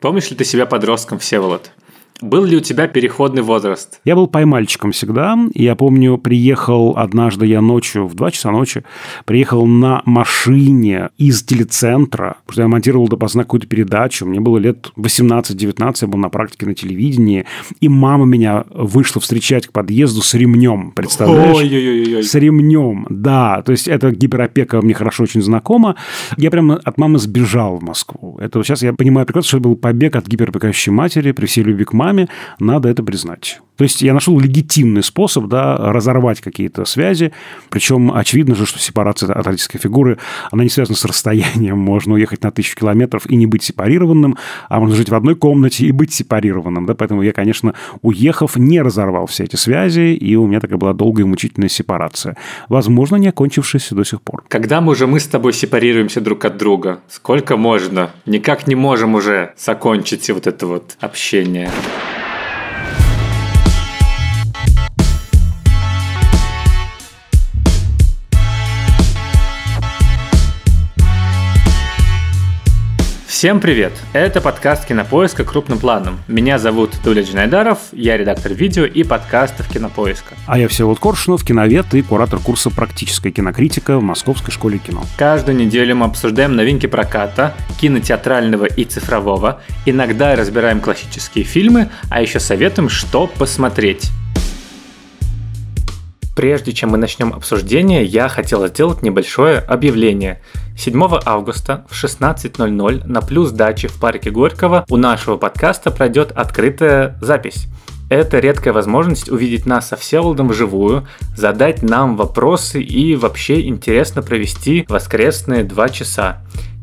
Помнишь ли ты себя подростком, Всеволод? Был ли у тебя переходный возраст? Я был поймальчиком всегда. Я помню, приехал однажды я ночью, в 2 часа ночи, приехал на машине из телецентра, потому что я монтировал допоздна какую-то передачу. Мне было лет 18-19, я был на практике на телевидении. И мама меня вышла встречать к подъезду с ремнем, представляешь? Ой-ой-ой. С ремнем, да. То есть, это гиперопека мне хорошо очень знакома. Я прямо от мамы сбежал в Москву. Это сейчас я понимаю прекрасно, что это был побег от гиперопекающей матери при всей любви к маме нами, надо это признать. То есть я нашел легитимный способ да, разорвать какие-то связи. Причем очевидно же, что сепарация от родительской фигуры, она не связана с расстоянием. Можно уехать на тысячу километров и не быть сепарированным, а можно жить в одной комнате и быть сепарированным. Да? Поэтому я, конечно, уехав, не разорвал все эти связи, и у меня такая была долгая и мучительная сепарация. Возможно, не окончившаяся до сих пор. Когда мы уже мы с тобой сепарируемся друг от друга? Сколько можно? Никак не можем уже закончить вот это вот общение. Всем привет! Это подкаст «Кинопоиска. Крупным планом». Меня зовут Дуля Джинайдаров, я редактор видео и подкастов «Кинопоиска». А я Всеволод Коршунов, киновед и куратор курса «Практическая кинокритика» в Московской школе кино. Каждую неделю мы обсуждаем новинки проката, кинотеатрального и цифрового, иногда разбираем классические фильмы, а еще советуем, что посмотреть. Прежде чем мы начнем обсуждение, я хотел сделать небольшое объявление – 7 августа в 16.00 на плюс дачи в парке Горького у нашего подкаста пройдет открытая запись. Это редкая возможность увидеть нас со Всеволодом вживую, задать нам вопросы и вообще интересно провести воскресные два часа.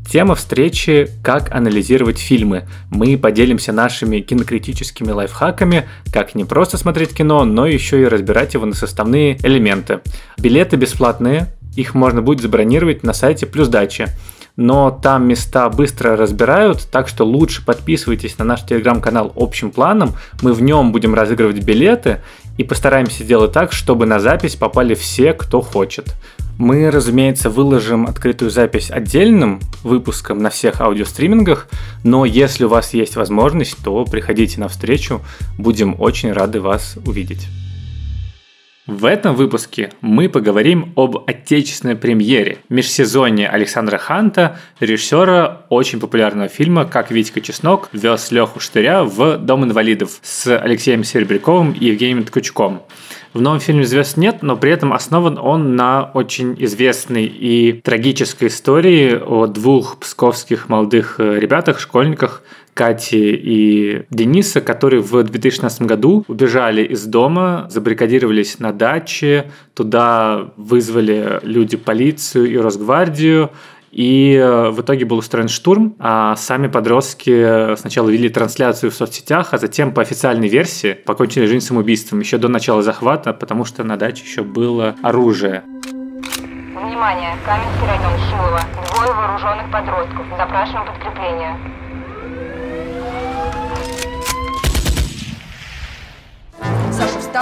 Тема встречи «Как анализировать фильмы». Мы поделимся нашими кинокритическими лайфхаками, как не просто смотреть кино, но еще и разбирать его на составные элементы. Билеты бесплатные, их можно будет забронировать на сайте «Плюс дача». Но там места быстро разбирают, так что лучше подписывайтесь на наш телеграм-канал общим планом. Мы в нем будем разыгрывать билеты и постараемся сделать так, чтобы на запись попали все, кто хочет. Мы, разумеется, выложим открытую запись отдельным выпуском на всех аудиостримингах, но если у вас есть возможность, то приходите на встречу, будем очень рады вас увидеть. В этом выпуске мы поговорим об отечественной премьере межсезонье Александра Ханта, режиссера очень популярного фильма «Как Витька Чеснок вез Леху Штыря в Дом инвалидов» с Алексеем Серебряковым и Евгением Ткачуком. В новом фильме звезд нет, но при этом основан он на очень известной и трагической истории о двух псковских молодых э, ребятах, школьниках, Кати и Дениса, которые в 2016 году убежали из дома, забаррикадировались на даче, туда вызвали люди полицию и Росгвардию, и э, в итоге был устроен штурм, а сами подростки сначала вели трансляцию в соцсетях, а затем по официальной версии покончили жизнь самоубийством еще до начала захвата, потому что на даче еще было оружие. Внимание! Каменский район Шилова. Двое вооруженных подростков. Запрашиваем подкрепление.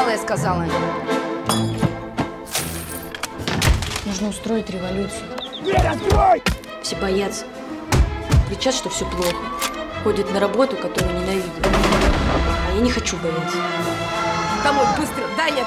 прочитала я сказала. Нужно устроить революцию. Дверь открой! Все боятся. Кричат, что все плохо. Ходят на работу, которую ненавидят. А я не хочу бояться. Домой, быстро, дай я...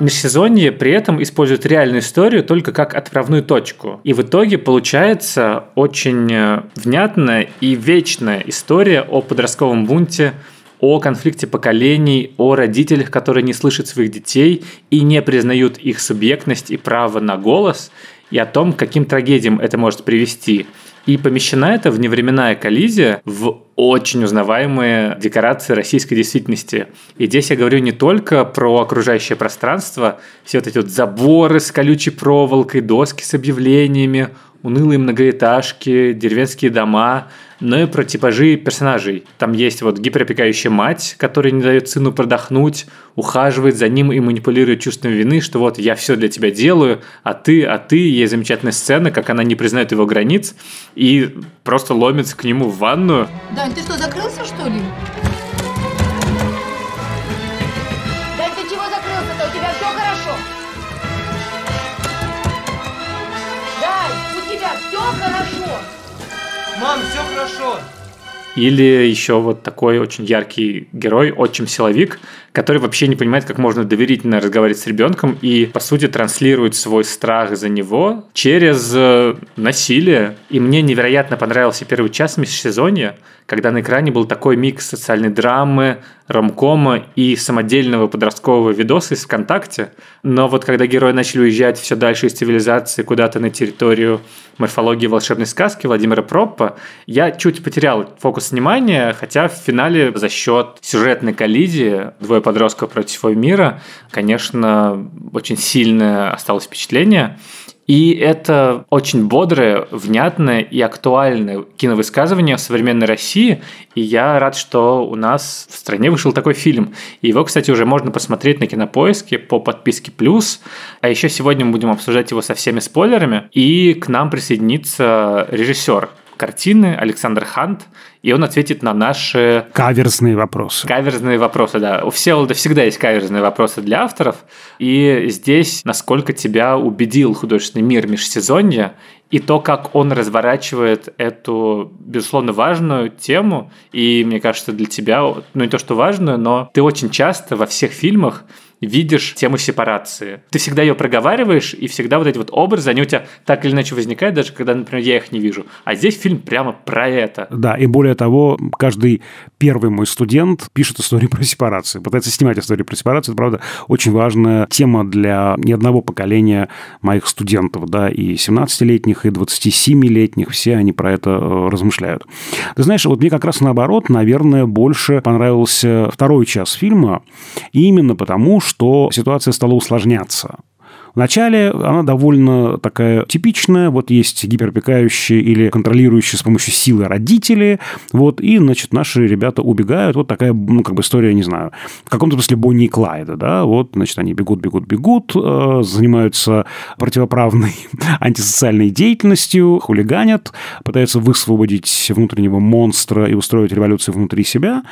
Межсезонье при этом использует реальную историю только как отправную точку. И в итоге получается очень э, внятная и вечная история о подростковом бунте о конфликте поколений, о родителях, которые не слышат своих детей и не признают их субъектность и право на голос, и о том, к каким трагедиям это может привести – и помещена эта вневременная коллизия в очень узнаваемые декорации российской действительности. И здесь я говорю не только про окружающее пространство, все вот эти вот заборы с колючей проволокой, доски с объявлениями, унылые многоэтажки, деревенские дома – но ну и про типажи персонажей. Там есть вот гиперопекающая мать, которая не дает сыну продохнуть, ухаживает за ним и манипулирует чувством вины, что вот я все для тебя делаю, а ты, а ты. Есть замечательная сцена, как она не признает его границ и просто ломится к нему в ванную. Дань, ты что, закрылся что ли? Да ты чего закрылся У тебя все хорошо? Дань, у тебя все хорошо? Мам, все хорошо. Или еще вот такой очень яркий герой, отчим силовик, который вообще не понимает, как можно доверительно разговаривать с ребенком и, по сути, транслирует свой страх за него через э, насилие. И мне невероятно понравился первый час межсезонья, когда на экране был такой микс социальной драмы, ромкома и самодельного подросткового видоса из ВКонтакте. Но вот когда герои начали уезжать все дальше из цивилизации куда-то на территорию морфологии волшебной сказки Владимира Проппа, я чуть потерял фокус внимания, хотя в финале за счет сюжетной коллизии двое Подростка против всего мира, конечно, очень сильное осталось впечатление. И это очень бодрое, внятное и актуальное киновысказывание в современной России. И я рад, что у нас в стране вышел такой фильм. И его, кстати, уже можно посмотреть на кинопоиске по подписке плюс. А еще сегодня мы будем обсуждать его со всеми спойлерами. И к нам присоединится режиссер картины Александр Хант и он ответит на наши... Каверзные вопросы. Каверзные вопросы, да. У Всеволода всегда есть каверзные вопросы для авторов, и здесь насколько тебя убедил художественный мир межсезонья, и то, как он разворачивает эту, безусловно, важную тему, и, мне кажется, для тебя, ну не то, что важную, но ты очень часто во всех фильмах видишь тему сепарации. Ты всегда ее проговариваешь, и всегда вот эти вот образы, они у тебя так или иначе возникают, даже когда, например, я их не вижу. А здесь фильм прямо про это. Да, и более того, каждый первый мой студент пишет историю про сепарацию, пытается снимать историю про сепарацию. Это, правда, очень важная тема для ни одного поколения моих студентов, да, и 17-летних, и 27-летних, все они про это э, размышляют. Ты знаешь, вот мне как раз наоборот, наверное, больше понравился второй час фильма, именно потому, что ситуация стала усложняться. Вначале она довольно такая типичная. Вот есть гиперопекающие или контролирующие с помощью силы родители. Вот, и, значит, наши ребята убегают. Вот такая, ну, как бы история, не знаю, в каком-то смысле Бонни и Клайда, да. Вот, значит, они бегут, бегут, бегут, э, занимаются противоправной антисоциальной деятельностью, хулиганят, пытаются высвободить внутреннего монстра и устроить революцию внутри себя.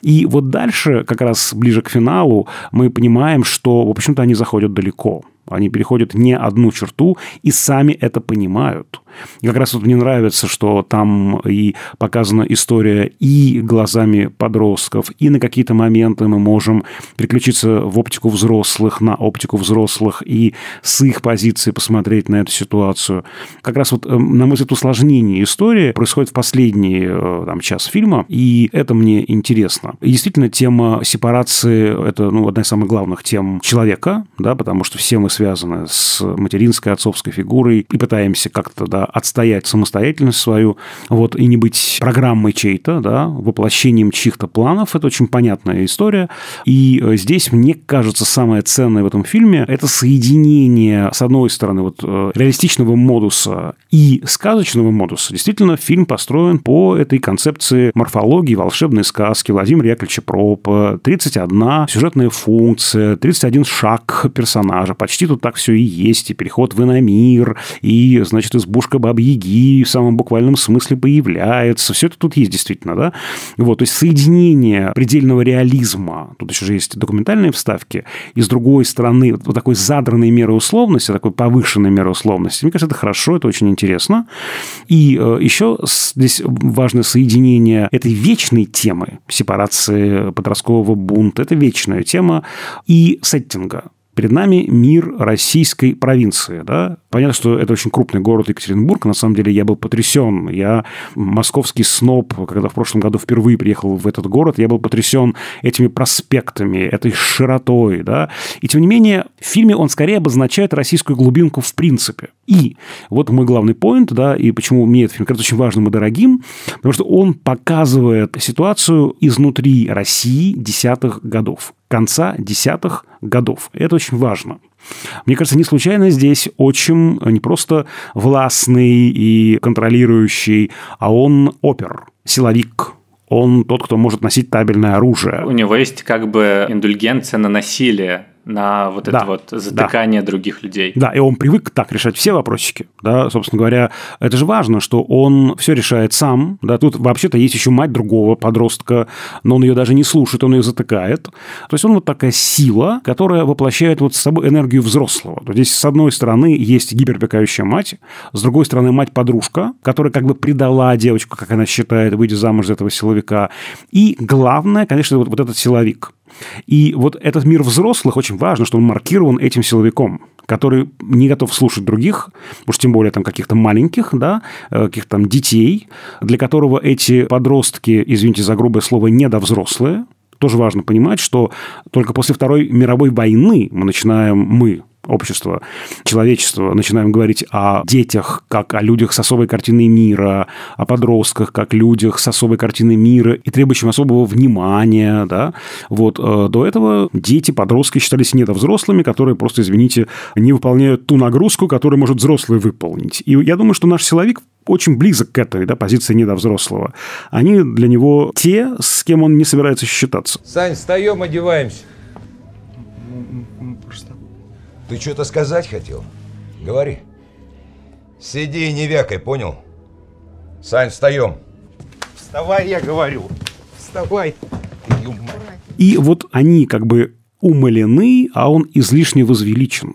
И вот дальше, как раз ближе к финалу, мы понимаем, что, в общем-то, они заходят далеко. Они переходят не одну черту и сами это понимают. И как раз вот мне нравится, что там и показана история и глазами подростков, и на какие-то моменты мы можем переключиться в оптику взрослых, на оптику взрослых, и с их позиции посмотреть на эту ситуацию. Как раз вот, эм, на мой взгляд, усложнение истории происходит в последний э, там, час фильма, и это мне интересно. И действительно, тема сепарации – это ну, одна из самых главных тем человека, да, потому что все мы связаны с материнской, отцовской фигурой и пытаемся как-то да, отстоять самостоятельность свою, вот, и не быть программой чьей-то, да, воплощением чьих-то планов. Это очень понятная история. И э, здесь, мне кажется, самое ценное в этом фильме – это соединение, с одной стороны, вот, э, реалистичного модуса и сказочного модуса. Действительно, фильм построен по этой концепции морфологии волшебной сказки Владимира Яковлевича Пропа, 31 сюжетная функция, 31 шаг персонажа, почти почти тут так все и есть. И переход в иномир, и, значит, избушка бабьяги в самом буквальном смысле появляется. Все это тут есть действительно, да? Вот, то есть соединение предельного реализма, тут еще же есть документальные вставки, и с другой стороны вот такой задранной меры условности, такой повышенной меры условности. Мне кажется, это хорошо, это очень интересно. И э, еще здесь важно соединение этой вечной темы сепарации подросткового бунта, это вечная тема, и сеттинга. Перед нами мир российской провинции. Да? Понятно, что это очень крупный город Екатеринбург. На самом деле я был потрясен. Я московский сноб, когда в прошлом году впервые приехал в этот город, я был потрясен этими проспектами, этой широтой. Да? И тем не менее, в фильме он скорее обозначает российскую глубинку в принципе. И вот мой главный поинт, да, и почему мне этот фильм кажется очень важным и дорогим, потому что он показывает ситуацию изнутри России десятых годов, конца десятых годов. Это очень важно. Мне кажется, не случайно здесь отчим не просто властный и контролирующий, а он опер, силовик, он тот, кто может носить табельное оружие. У него есть как бы индульгенция на насилие на вот да. это вот затыкание да. других людей. Да, и он привык так решать все вопросики, да, собственно говоря. Это же важно, что он все решает сам, да, тут вообще-то есть еще мать другого подростка, но он ее даже не слушает, он ее затыкает. То есть он вот такая сила, которая воплощает вот с собой энергию взрослого. То есть с одной стороны есть гиперопекающая мать, с другой стороны мать-подружка, которая как бы предала девочку, как она считает, выйдя замуж за этого силовика. И главное, конечно, вот, вот этот силовик – и вот этот мир взрослых очень важно, что он маркирован этим силовиком, который не готов слушать других, уж тем более там каких-то маленьких, да, э, каких-то там детей, для которого эти подростки, извините за грубое слово, недовзрослые, тоже важно понимать, что только после Второй мировой войны мы начинаем, мы, общества, человечества, начинаем говорить о детях, как о людях с особой картиной мира, о подростках, как людях с особой картиной мира и требующим особого внимания, да, вот, э, до этого дети, подростки считались недовзрослыми, которые просто, извините, не выполняют ту нагрузку, которую может взрослый выполнить. И я думаю, что наш силовик очень близок к этой да, позиции недовзрослого. Они для него те, с кем он не собирается считаться. Сань, встаем, одеваемся. Ты что-то сказать хотел? Говори. Сиди и не вякай, понял? Сань, встаем. Вставай, я говорю. Вставай. И вот они как бы умолены, а он излишне возвеличен.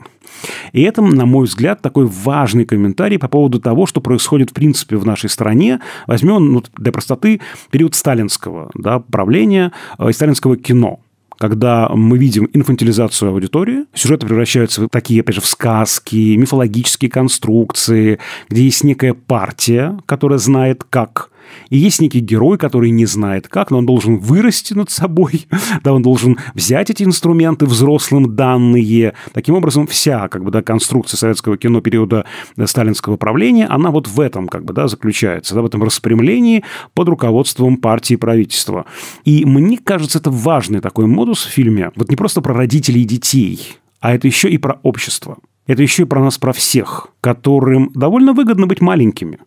И это, на мой взгляд, такой важный комментарий по поводу того, что происходит в принципе в нашей стране. Возьмем ну, для простоты период сталинского да, правления э, сталинского кино – когда мы видим инфантилизацию аудитории, сюжеты превращаются в такие, опять же, в сказки, мифологические конструкции, где есть некая партия, которая знает, как и есть некий герой, который не знает как, но он должен вырасти над собой, да, он должен взять эти инструменты взрослым данные. Таким образом, вся как бы, да, конструкция советского кино периода э, сталинского правления, она вот в этом как бы, да, заключается, да, в этом распрямлении под руководством партии и правительства. И мне кажется, это важный такой модус в фильме. Вот не просто про родителей и детей, а это еще и про общество. Это еще и про нас, про всех, которым довольно выгодно быть маленькими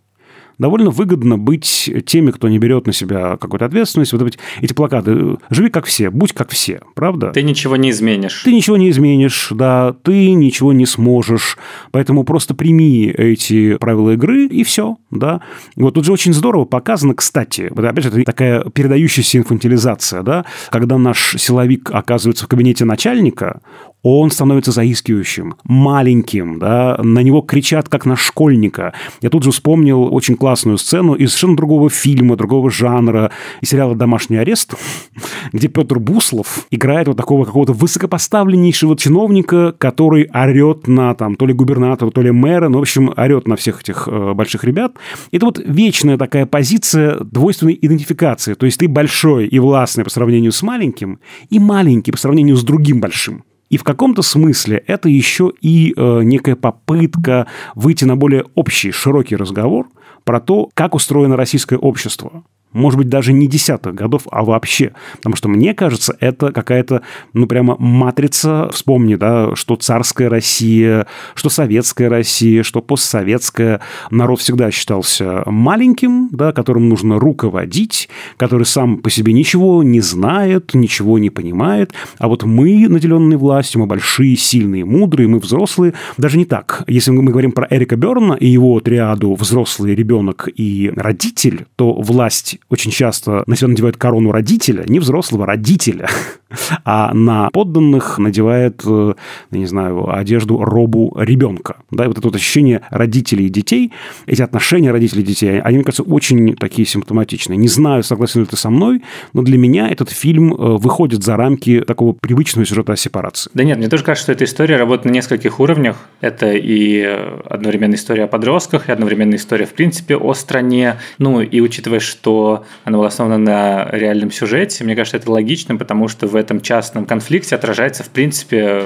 довольно выгодно быть теми, кто не берет на себя какую-то ответственность. Вот эти плакаты «Живи как все, будь как все», правда? Ты ничего не изменишь. Ты ничего не изменишь, да, ты ничего не сможешь. Поэтому просто прими эти правила игры, и все, да. Вот тут же очень здорово показано, кстати, вот опять же, это такая передающаяся инфантилизация, да, когда наш силовик оказывается в кабинете начальника, он становится заискивающим, маленьким, да, на него кричат, как на школьника. Я тут же вспомнил очень классную сцену из совершенно другого фильма, другого жанра, из сериала «Домашний арест», где Петр Буслов играет вот такого какого-то высокопоставленнейшего чиновника, который орет на там то ли губернатора, то ли мэра, ну, в общем, орет на всех этих э, больших ребят. Это вот вечная такая позиция двойственной идентификации. То есть ты большой и властный по сравнению с маленьким, и маленький по сравнению с другим большим. И в каком-то смысле это еще и э, некая попытка выйти на более общий, широкий разговор про то, как устроено российское общество, может быть, даже не десятых годов, а вообще. Потому что, мне кажется, это какая-то, ну, прямо матрица. Вспомни, да, что царская Россия, что советская Россия, что постсоветская. Народ всегда считался маленьким, да, которым нужно руководить, который сам по себе ничего не знает, ничего не понимает. А вот мы, наделенные властью, мы большие, сильные, мудрые, мы взрослые. Даже не так. Если мы говорим про Эрика Берна и его триаду «взрослый, ребенок и родитель», то власть очень часто на себя надевают корону родителя, не взрослого, родителя. а на подданных надевает, э, я не знаю, одежду робу ребенка. Да, и вот это вот ощущение родителей и детей, эти отношения родителей и детей, они, мне кажется, очень такие симптоматичные. Не знаю, согласен ли ты со мной, но для меня этот фильм э, выходит за рамки такого привычного сюжета о сепарации. Да нет, мне тоже кажется, что эта история работает на нескольких уровнях. Это и одновременно история о подростках, и одновременно история, в принципе, о стране. Ну, и учитывая, что она была основана на реальном сюжете, мне кажется, это логично, потому что в этом частном конфликте отражается, в принципе,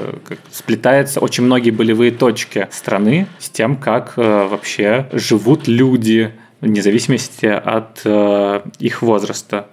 сплетается очень многие болевые точки страны с тем, как э, вообще живут люди вне зависимости от э, их возраста.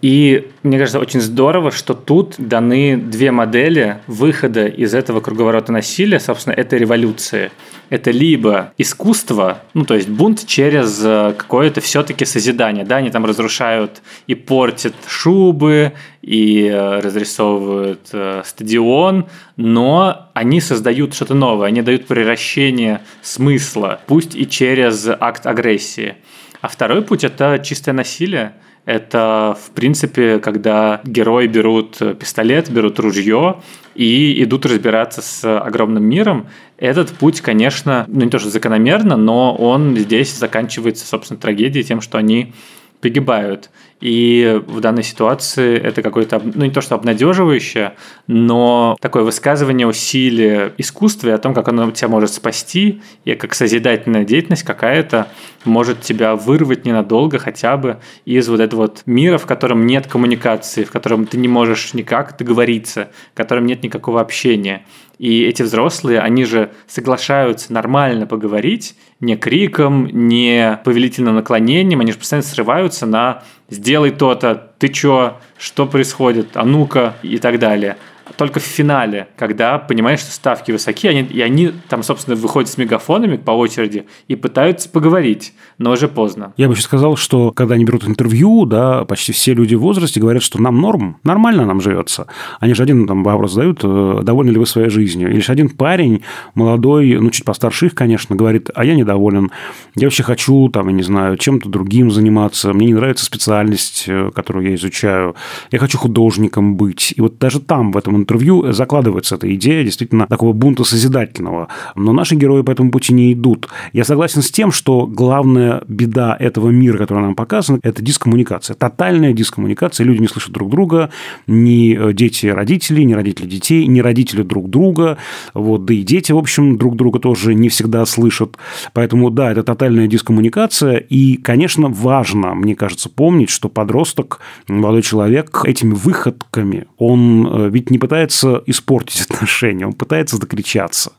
И мне кажется, очень здорово, что тут даны две модели выхода из этого круговорота насилия, собственно, это революции. Это либо искусство, ну то есть бунт через э, какое-то все-таки созидание, да, они там разрушают и портят шубы, и э, разрисовывают э, стадион, но они создают что-то новое, они дают превращение смысла, пусть и через акт агрессии. А второй путь это чистое насилие. Это, в принципе, когда герои берут э, пистолет, берут ружье и идут разбираться с огромным миром. Этот путь, конечно, ну не то что закономерно, но он здесь заканчивается, собственно, трагедией тем, что они погибают. И в данной ситуации это какое-то, ну не то что обнадеживающее, но такое высказывание о силе искусства и о том, как оно тебя может спасти, и как созидательная деятельность какая-то может тебя вырвать ненадолго хотя бы из вот этого вот мира, в котором нет коммуникации, в котором ты не можешь никак договориться, в котором нет никакого общения. И эти взрослые, они же соглашаются нормально поговорить, не криком, не повелительным наклонением, они же постоянно срываются на «сделай то-то», «ты чё», «что происходит», «а ну-ка» и так далее только в финале, когда понимаешь, что ставки высоки, они, и они там, собственно, выходят с мегафонами по очереди и пытаются поговорить, но уже поздно. Я бы еще сказал, что когда они берут интервью, да, почти все люди в возрасте говорят, что нам норм, нормально нам живется. Они же один там вопрос задают, э, довольны ли вы своей жизнью. И лишь один парень, молодой, ну, чуть постарше их, конечно, говорит, а я недоволен, я вообще хочу, там, я не знаю, чем-то другим заниматься, мне не нравится специальность, э, которую я изучаю, я хочу художником быть. И вот даже там, в этом интервью э, закладывается эта идея действительно такого бунта созидательного. Но наши герои по этому пути не идут. Я согласен с тем, что главная беда этого мира, который нам показан, это дискоммуникация. Тотальная дискоммуникация. Люди не слышат друг друга, ни э, дети родителей, ни родители детей, ни родители друг друга. Вот, да и дети, в общем, друг друга тоже не всегда слышат. Поэтому, да, это тотальная дискоммуникация. И, конечно, важно, мне кажется, помнить, что подросток, молодой человек, этими выходками, он э, ведь не пытается испортить отношения, он пытается докричаться.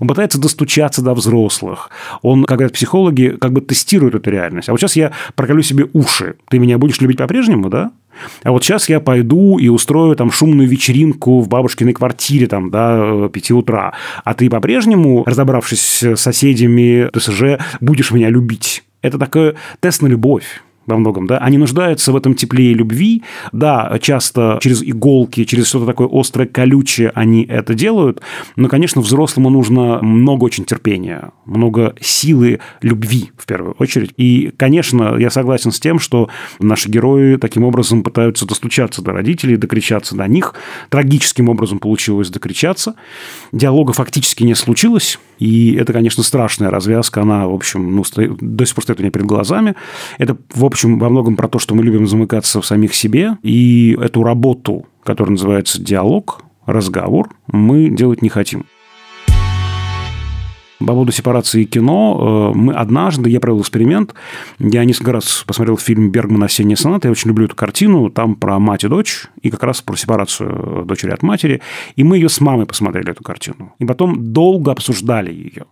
Он пытается достучаться до взрослых. Он, как говорят психологи, как бы тестирует эту реальность. А вот сейчас я проколю себе уши. Ты меня будешь любить по-прежнему, да? А вот сейчас я пойду и устрою там шумную вечеринку в бабушкиной квартире там до 5 э, утра. А ты по-прежнему, разобравшись с соседями ТСЖ, будешь меня любить. Это такой тест на любовь во многом, да, они нуждаются в этом тепле и любви, да, часто через иголки, через что-то такое острое, колючее они это делают, но, конечно, взрослому нужно много очень терпения, много силы любви, в первую очередь, и, конечно, я согласен с тем, что наши герои таким образом пытаются достучаться до родителей, докричаться до них, трагическим образом получилось докричаться, диалога фактически не случилось, и это, конечно, страшная развязка. Она, в общем, ну, стоит, до сих пор стоит у меня перед глазами. Это, в общем, во многом про то, что мы любим замыкаться в самих себе. И эту работу, которая называется диалог, разговор, мы делать не хотим по поводу сепарации кино. Э, мы однажды, я провел эксперимент, я несколько раз посмотрел фильм «Бергман. Осенняя сонат». Я очень люблю эту картину. Там про мать и дочь, и как раз про сепарацию э, дочери от матери. И мы ее с мамой посмотрели, эту картину. И потом долго обсуждали ее.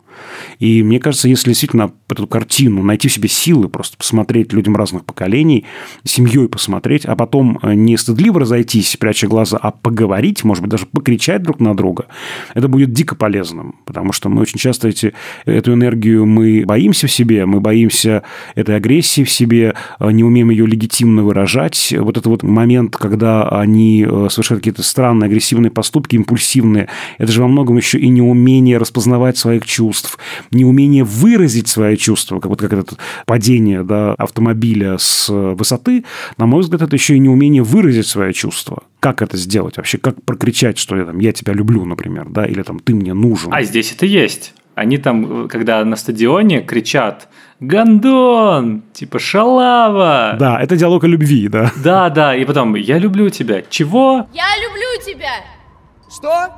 И мне кажется, если действительно эту картину найти в себе силы, просто посмотреть людям разных поколений, семьей посмотреть, а потом э, не стыдливо разойтись, пряча глаза, а поговорить, может быть, даже покричать друг на друга, это будет дико полезным, потому что мы очень часто эти, эту энергию мы боимся в себе, мы боимся этой агрессии в себе, э, не умеем ее легитимно выражать. Вот этот вот момент, когда они э, совершают какие-то странные агрессивные поступки, импульсивные, это же во многом еще и неумение распознавать своих чувств, чувств, неумение выразить свои чувства, как вот как это падение да, автомобиля с э, высоты, на мой взгляд, это еще и неумение выразить свои чувства. Как это сделать вообще? Как прокричать, что я, там, я тебя люблю, например, да, или там ты мне нужен? А здесь это есть. Они там, э, когда на стадионе кричат «Гондон!» Типа «Шалава!» Да, это диалог о любви, да. Да, да, и потом «Я люблю тебя». Чего? Я люблю тебя! Что?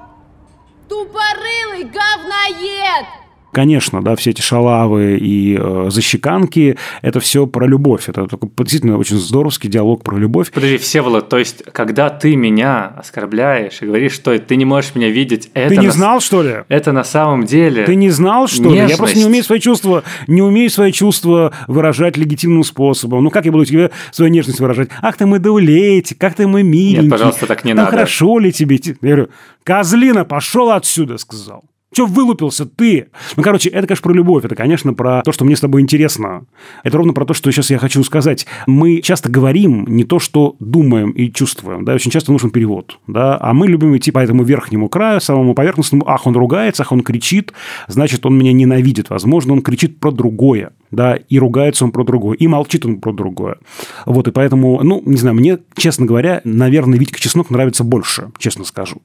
Тупорылый говноед! Конечно, да, все эти шалавы и э, защеканки, это все про любовь. Это такой, действительно очень здоровский диалог про любовь. Подожди, Всеволод, то есть, когда ты меня оскорбляешь и говоришь, что ты не можешь меня видеть, это... Ты не на... знал, что ли? Это на самом деле... Ты не знал, что нежность. ли? Я просто не умею свои чувства, не умею свои чувства выражать легитимным способом. Ну, как я буду тебе свою нежность выражать? Ах ты мой даулетик, как ты мой миленький. Нет, пожалуйста, так не ну, надо. хорошо ли тебе? Я говорю, козлина, пошел отсюда, сказал. Че вылупился ты? Ну, короче, это, конечно, про любовь. Это, конечно, про то, что мне с тобой интересно. Это ровно про то, что сейчас я хочу сказать. Мы часто говорим не то, что думаем и чувствуем. Да, очень часто нужен перевод. Да, а мы любим идти по этому верхнему краю, самому поверхностному. Ах, он ругается, ах, он кричит, значит, он меня ненавидит. Возможно, он кричит про другое. Да, и ругается он про другое, и молчит он про другое. Вот, и поэтому, ну, не знаю, мне, честно говоря, наверное, Витька Чеснок нравится больше, честно скажу.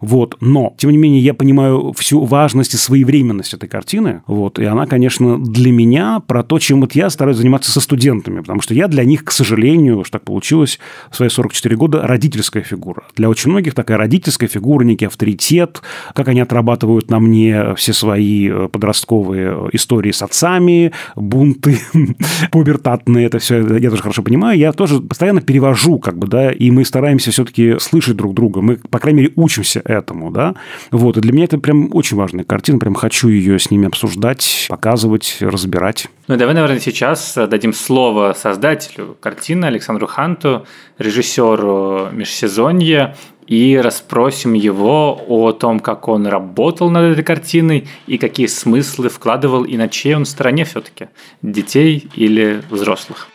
Вот, но, тем не менее, я понимаю всю важность и своевременность этой картины. Вот. И она, конечно, для меня про то, чем вот я стараюсь заниматься со студентами, потому что я для них, к сожалению, уж так получилось, в свои 44 года родительская фигура. Для очень многих такая родительская фигура, некий авторитет, как они отрабатывают на мне все свои э, подростковые э, истории с отцами, бунты, пубертатные, это все, я тоже хорошо понимаю. Я тоже постоянно перевожу, как бы, да, и мы стараемся все-таки слышать друг друга, мы, по крайней мере, учимся этому, да. Вот, и для меня это прям очень важно важная картина. Прям хочу ее с ними обсуждать, показывать, разбирать. Ну, давай, наверное, сейчас дадим слово создателю картины Александру Ханту, режиссеру межсезонья, и расспросим его о том, как он работал над этой картиной и какие смыслы вкладывал и на чьей он стороне все-таки – детей или взрослых.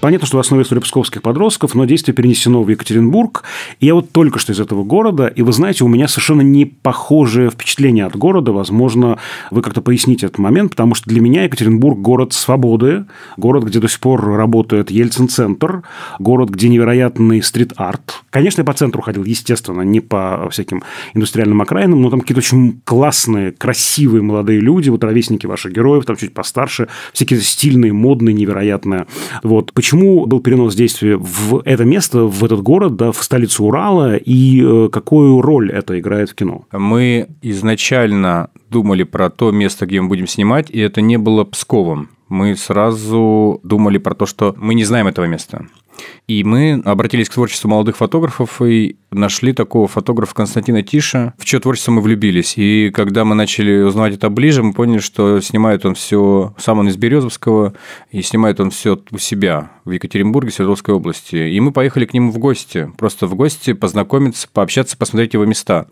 Понятно, что в основе история псковских подростков, но действие перенесено в Екатеринбург. я вот только что из этого города, и вы знаете, у меня совершенно не похожее впечатление от города. Возможно, вы как-то поясните этот момент, потому что для меня Екатеринбург – город свободы, город, где до сих пор работает Ельцин-центр, город, где невероятный стрит-арт. Конечно, я по центру ходил, естественно, не по всяким индустриальным окраинам, но там какие-то очень классные, красивые молодые люди, вот ровесники ваших героев, там чуть постарше, всякие стильные, модные, невероятные. Вот. Почему почему был перенос действия в это место, в этот город, да, в столицу Урала, и э, какую роль это играет в кино? Мы изначально думали про то место, где мы будем снимать, и это не было Псковом мы сразу думали про то, что мы не знаем этого места. И мы обратились к творчеству молодых фотографов и нашли такого фотографа Константина Тиша, в чье творчество мы влюбились. И когда мы начали узнавать это ближе, мы поняли, что снимает он все, сам он из Березовского, и снимает он все у себя в Екатеринбурге, Свердловской области. И мы поехали к нему в гости, просто в гости познакомиться, пообщаться, посмотреть его места.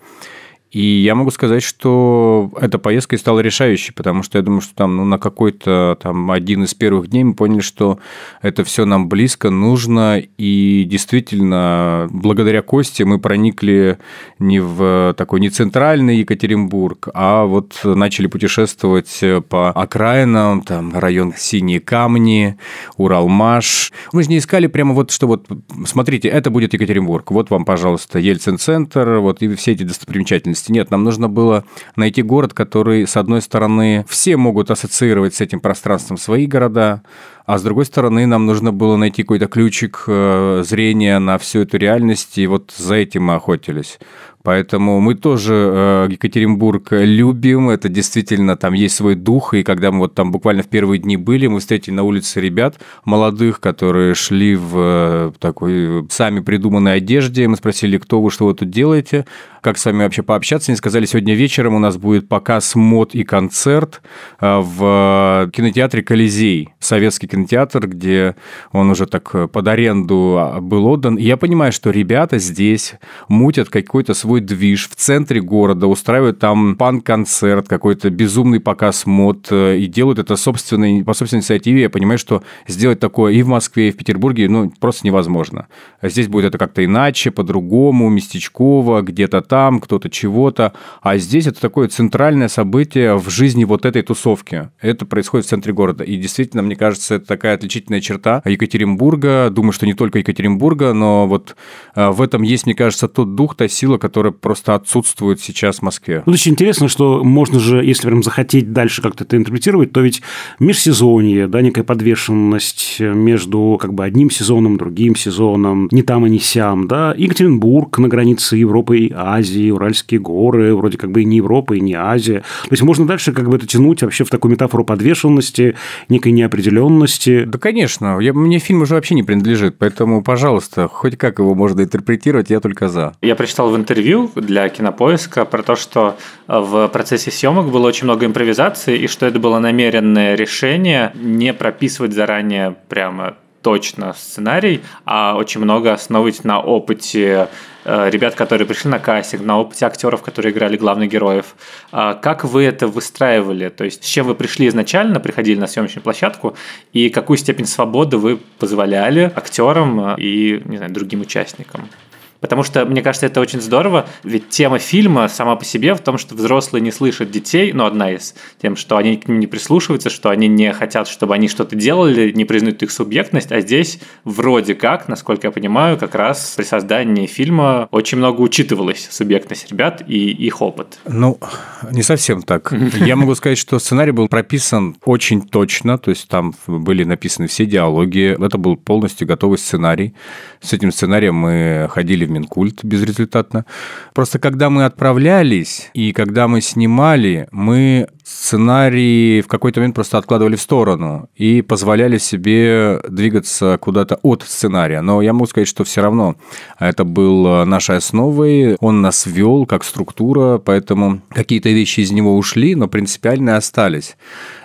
И я могу сказать, что эта поездка и стала решающей, потому что я думаю, что там ну, на какой-то там один из первых дней мы поняли, что это все нам близко, нужно, и действительно, благодаря Косте мы проникли не в такой не центральный Екатеринбург, а вот начали путешествовать по окраинам, там район Синие Камни, Уралмаш. Мы же не искали прямо вот, что вот, смотрите, это будет Екатеринбург, вот вам, пожалуйста, Ельцин-центр, вот и все эти достопримечательности сложности. Нет, нам нужно было найти город, который, с одной стороны, все могут ассоциировать с этим пространством свои города, а с другой стороны, нам нужно было найти какой-то ключик э, зрения на всю эту реальность, и вот за этим мы охотились. Поэтому мы тоже э, Екатеринбург любим, это действительно, там есть свой дух, и когда мы вот там буквально в первые дни были, мы встретили на улице ребят молодых, которые шли в э, такой сами придуманной одежде, мы спросили, кто вы, что вы тут делаете, как с вами вообще пообщаться. Они сказали, сегодня вечером у нас будет показ мод и концерт э, в кинотеатре «Колизей», советский кинотеатр, где он уже так э, под аренду а, был отдан. И я понимаю, что ребята здесь мутят какой-то свой движ в центре города, устраивают там пан-концерт, какой-то безумный показ мод, э, и делают это собственной, по собственной инициативе. Я понимаю, что сделать такое и в Москве, и в Петербурге, ну, просто невозможно. Здесь будет это как-то иначе, по-другому, местечково, где-то там там, кто-то чего-то. А здесь это такое центральное событие в жизни вот этой тусовки. Это происходит в центре города. И действительно, мне кажется, это такая отличительная черта Екатеринбурга. Думаю, что не только Екатеринбурга, но вот э, в этом есть, мне кажется, тот дух, та сила, которая просто отсутствует сейчас в Москве. Ну, очень интересно, что можно же, если прям захотеть дальше как-то это интерпретировать, то ведь межсезонье, да, некая подвешенность между как бы одним сезоном, другим сезоном, не там и не сям, да, Екатеринбург на границе Европы и Азии, Азии, Уральские горы, вроде как бы и не Европа, и не Азия. То есть можно дальше как бы это тянуть вообще в такую метафору подвешенности, некой неопределенности. Да, конечно. Я, мне фильм уже вообще не принадлежит, поэтому, пожалуйста, хоть как его можно интерпретировать, я только за. Я прочитал в интервью для Кинопоиска про то, что э, в процессе съемок было очень много импровизации, и что это было намеренное решение не прописывать заранее прямо точно сценарий, а очень много основывать на опыте э, ребят, которые пришли на кассинг, на опыте актеров, которые играли главных героев. А как вы это выстраивали? То есть, с чем вы пришли изначально, приходили на съемочную площадку, и какую степень свободы вы позволяли актерам э, и, не знаю, другим участникам? Потому что, мне кажется, это очень здорово, ведь тема фильма сама по себе в том, что взрослые не слышат детей, ну, одна из тем, что они к ним не прислушиваются, что они не хотят, чтобы они что-то делали, не признают их субъектность, а здесь вроде как, насколько я понимаю, как раз при создании фильма очень много учитывалось субъектность ребят и их опыт. Ну, не совсем так. Я могу сказать, что сценарий был прописан очень точно, то есть там были написаны все диалоги, это был полностью готовый сценарий. С этим сценарием мы ходили в Минкульт безрезультатно. Просто когда мы отправлялись и когда мы снимали, мы сценарии в какой-то момент просто откладывали в сторону и позволяли себе двигаться куда-то от сценария. Но я могу сказать, что все равно это был э, нашей основой, он нас вел как структура, поэтому какие-то вещи из него ушли, но принципиальные остались.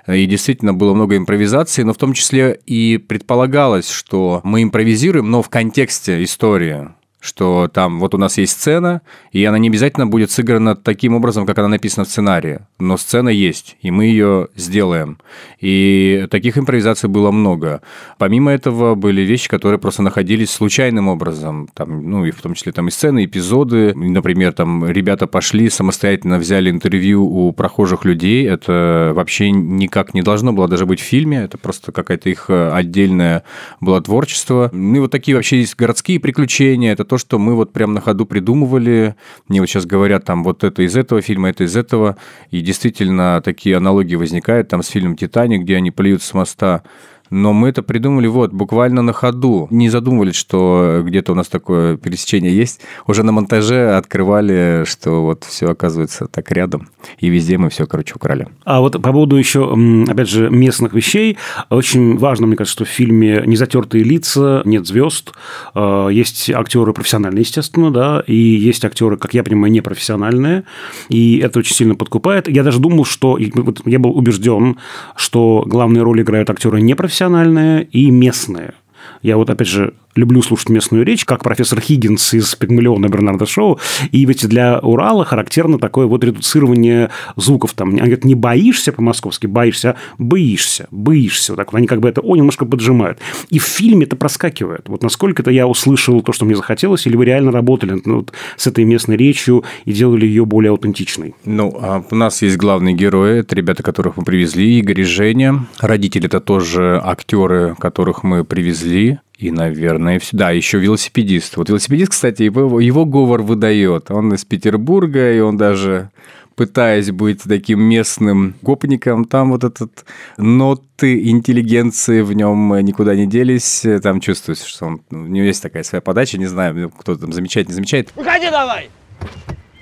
И действительно было много импровизации, но в том числе и предполагалось, что мы импровизируем, но в контексте истории что там вот у нас есть сцена, и она не обязательно будет сыграна таким образом, как она написана в сценарии, но сцена есть, и мы ее сделаем. И таких импровизаций было много. Помимо этого были вещи, которые просто находились случайным образом, там, ну и в том числе там и сцены, эпизоды. Например, там ребята пошли, самостоятельно взяли интервью у прохожих людей, это вообще никак не должно было даже быть в фильме, это просто какая-то их э, отдельное было творчество. Ну и вот такие вообще есть городские приключения, это то, что мы вот прям на ходу придумывали. Мне вот сейчас говорят, там, вот это из этого фильма, это из этого. И действительно, такие аналогии возникают там с фильмом «Титаник», где они плюют с моста но мы это придумали вот буквально на ходу. Не задумывались, что где-то у нас такое пересечение есть. Уже на монтаже открывали, что вот все оказывается так рядом. И везде мы все, короче, украли. А вот по поводу еще, опять же, местных вещей. Очень важно, мне кажется, что в фильме не затертые лица, нет звезд. Э, есть актеры профессиональные, естественно, да, и есть актеры, как я понимаю, непрофессиональные. И это очень сильно подкупает. Я даже думал, что... Я был убежден, что главные роли играют актеры непрофессиональные, профессиональные и местные. Я вот, опять же, люблю слушать местную речь, как профессор Хиггинс из Пигмалиона Бернарда Шоу. И ведь для Урала характерно такое вот редуцирование звуков. Там, они говорят, не боишься по-московски, боишься, «А боишься, боишься. Вот так вот они как бы это о немножко поджимают. И в фильме это проскакивает. Вот насколько это я услышал то, что мне захотелось, или вы реально работали ну, вот, с этой местной речью и делали ее более аутентичной? Ну, а у нас есть главные герои, это ребята, которых мы привезли, Игорь и Женя. Родители это тоже актеры, которых мы привезли. И, наверное, все. Да, еще велосипедист. Вот велосипедист, кстати, его, его говор выдает. Он из Петербурга, и он даже пытаясь быть таким местным гопником, там вот этот ноты интеллигенции в нем никуда не делись. Там чувствуется, что он, ну, у него есть такая своя подача, не знаю, кто там замечает, не замечает. Выходи давай!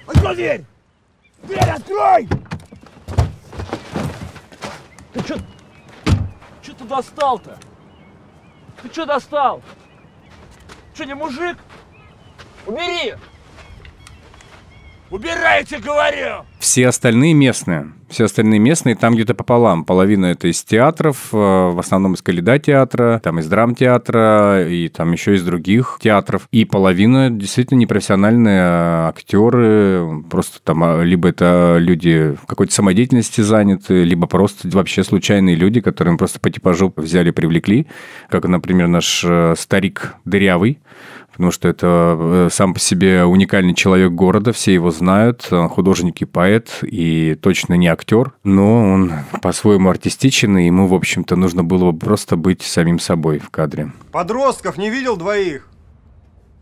Открой дверь! Дверь открой! Ты что, что ты достал-то? Ты что достал? Что, не мужик? Убери! Убирайте, говорю! Все остальные местные, все остальные местные, там где-то пополам. Половина это из театров, э, в основном из Каледа театра, там из драмтеатра и там еще из других театров. И половина действительно непрофессиональные э, актеры, просто там а, либо это люди в какой-то самодеятельности заняты, либо просто вообще случайные люди, которые мы просто по типажу взяли, привлекли, как, например, наш э, старик Дырявый, потому что это э, сам по себе уникальный человек города, все его знают, художник и поэт, и точно не актер, но он по-своему артистичен, и ему, в общем-то, нужно было бы просто быть самим собой в кадре. Подростков не видел двоих?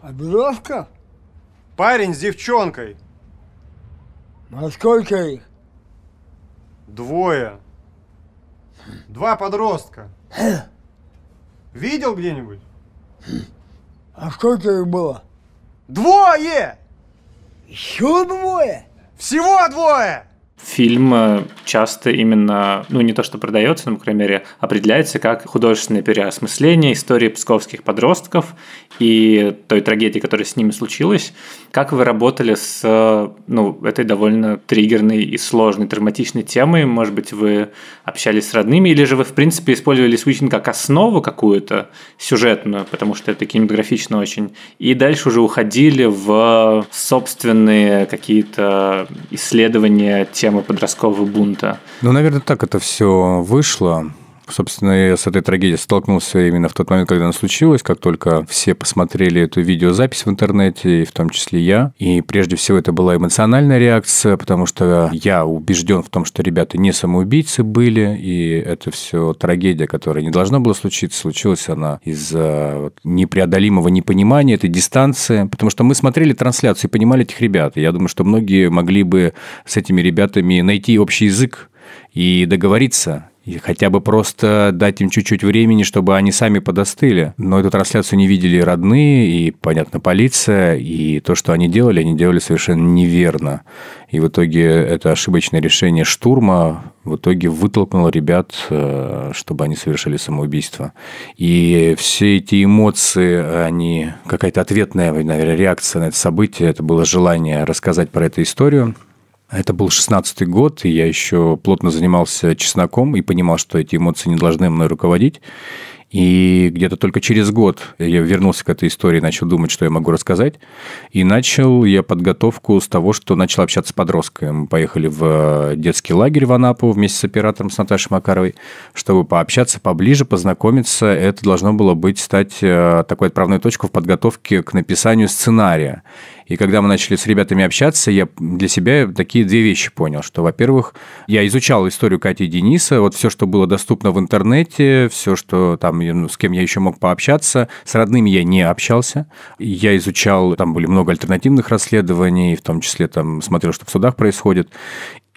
Подростков? Парень с девчонкой. Ну, а сколько их? Двое. Два подростка. Видел где-нибудь? А сколько их было? Двое! Еще двое? Всего двое! фильм часто именно, ну не то что продается, но, по крайней мере, определяется как художественное переосмысление истории псковских подростков и той трагедии, которая с ними случилась. Как вы работали с ну, этой довольно триггерной и сложной, травматичной темой? Может быть, вы общались с родными, или же вы, в принципе, использовали Switching как основу какую-то сюжетную, потому что это кинематографично очень, и дальше уже уходили в собственные какие-то исследования тем тема подросткового бунта. Ну, наверное, так это все вышло. Собственно, я с этой трагедией столкнулся именно в тот момент, когда она случилась, как только все посмотрели эту видеозапись в интернете, и в том числе я. И прежде всего это была эмоциональная реакция, потому что я убежден в том, что ребята не самоубийцы были, и это все трагедия, которая не должна была случиться. Случилась она из-за непреодолимого непонимания этой дистанции, потому что мы смотрели трансляцию и понимали этих ребят. я думаю, что многие могли бы с этими ребятами найти общий язык и договориться, и хотя бы просто дать им чуть-чуть времени, чтобы они сами подостыли. Но эту трансляцию не видели родные, и, понятно, полиция, и то, что они делали, они делали совершенно неверно. И в итоге это ошибочное решение штурма в итоге вытолкнуло ребят, э, чтобы они совершили самоубийство. И все эти эмоции, они какая-то ответная, наверное, реакция на это событие, это было желание рассказать про эту историю. Это был 16-й год, и я еще плотно занимался чесноком и понимал, что эти эмоции не должны мной руководить. И где-то только через год я вернулся к этой истории, начал думать, что я могу рассказать. И начал я подготовку с того, что начал общаться с подростками. Мы поехали в э, детский лагерь в Анапу вместе с оператором, с Наташей Макаровой, чтобы пообщаться поближе, познакомиться. Это должно было быть, стать э, такой отправной точкой в подготовке к написанию сценария. И когда мы начали с ребятами общаться, я для себя такие две вещи понял, что, во-первых, я изучал историю Кати и Дениса, вот все, что было доступно в интернете, все, что там, ну, с кем я еще мог пообщаться, с родными я не общался, я изучал, там были много альтернативных расследований, в том числе там смотрел, что в судах происходит,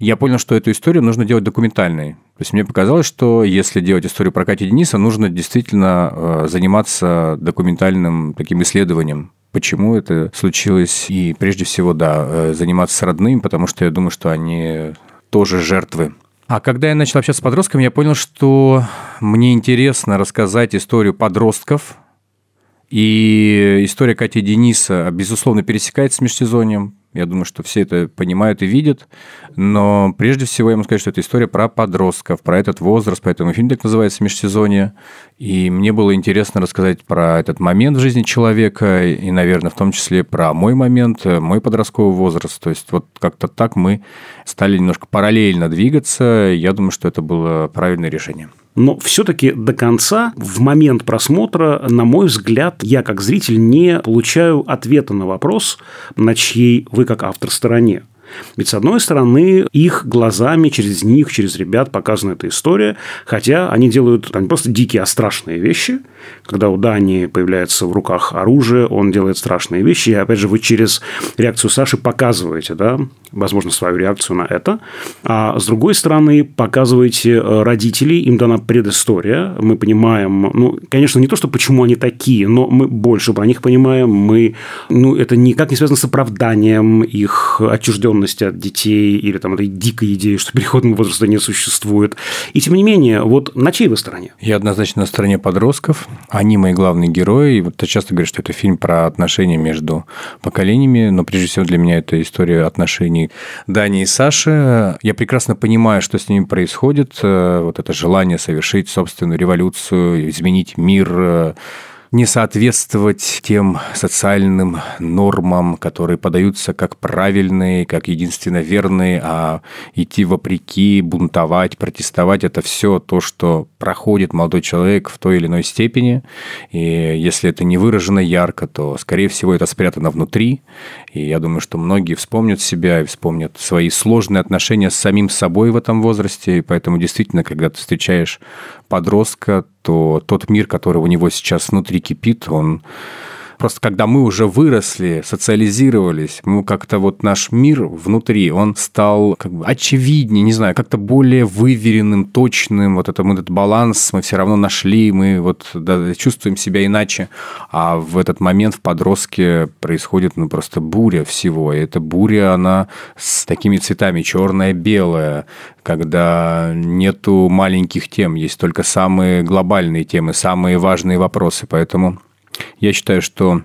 я понял, что эту историю нужно делать документальной. То есть мне показалось, что если делать историю про Катю Дениса, нужно действительно э, заниматься документальным таким исследованием почему это случилось. И прежде всего, да, э, заниматься с родными, потому что я думаю, что они тоже жертвы а когда я начал общаться с подростками, я понял, что мне интересно рассказать историю подростков. И история Кати и Дениса, безусловно, пересекается с межсезонием. Я думаю, что все это понимают и видят. Но прежде всего я могу сказать, что это история про подростков, про этот возраст, поэтому фильм так называется «Межсезонье». И мне было интересно рассказать про этот момент в жизни человека и, наверное, в том числе про мой момент, мой подростковый возраст. То есть вот как-то так мы стали немножко параллельно двигаться. Я думаю, что это было правильное решение но все-таки до конца, в момент просмотра, на мой взгляд, я как зритель не получаю ответа на вопрос, на чьей вы как автор стороне. Ведь, с одной стороны, их глазами, через них, через ребят показана эта история, хотя они делают там, просто дикие, а страшные вещи. Когда у Дани появляется в руках оружие, он делает страшные вещи. И, опять же, вы через реакцию Саши показываете, да, возможно, свою реакцию на это. А с другой стороны, показываете э, родителей, им дана предыстория. Мы понимаем, ну, конечно, не то, что почему они такие, но мы больше про них понимаем. Мы, ну, это никак не связано с оправданием их отчужденности отдаленности от детей или там этой дикой идеи, что переходного возраста не существует. И тем не менее, вот на чьей вы стороне? Я однозначно на стороне подростков. Они мои главные герои. И вот часто говорят, что это фильм про отношения между поколениями, но прежде всего для меня это история отношений Дани и Саши. Я прекрасно понимаю, что с ними происходит. Э, вот это желание совершить собственную революцию, изменить мир, э, не соответствовать тем социальным нормам, которые подаются как правильные, как единственно верные, а идти вопреки, бунтовать, протестовать – это все то, что проходит молодой человек в той или иной степени. И если это не выражено ярко, то, скорее всего, это спрятано внутри, и я думаю, что многие вспомнят себя и вспомнят свои сложные отношения с самим собой в этом возрасте. И поэтому действительно, когда ты встречаешь подростка, то тот мир, который у него сейчас внутри кипит, он Просто когда мы уже выросли, социализировались, мы как-то вот наш мир внутри, он стал как бы очевиднее, не знаю, как-то более выверенным, точным. Вот это мы этот баланс мы все равно нашли, мы вот да, чувствуем себя иначе. А в этот момент в подростке происходит ну просто буря всего. И эта буря, она с такими цветами черная, белая, когда нету маленьких тем, есть только самые глобальные темы, самые важные вопросы. Поэтому я считаю, что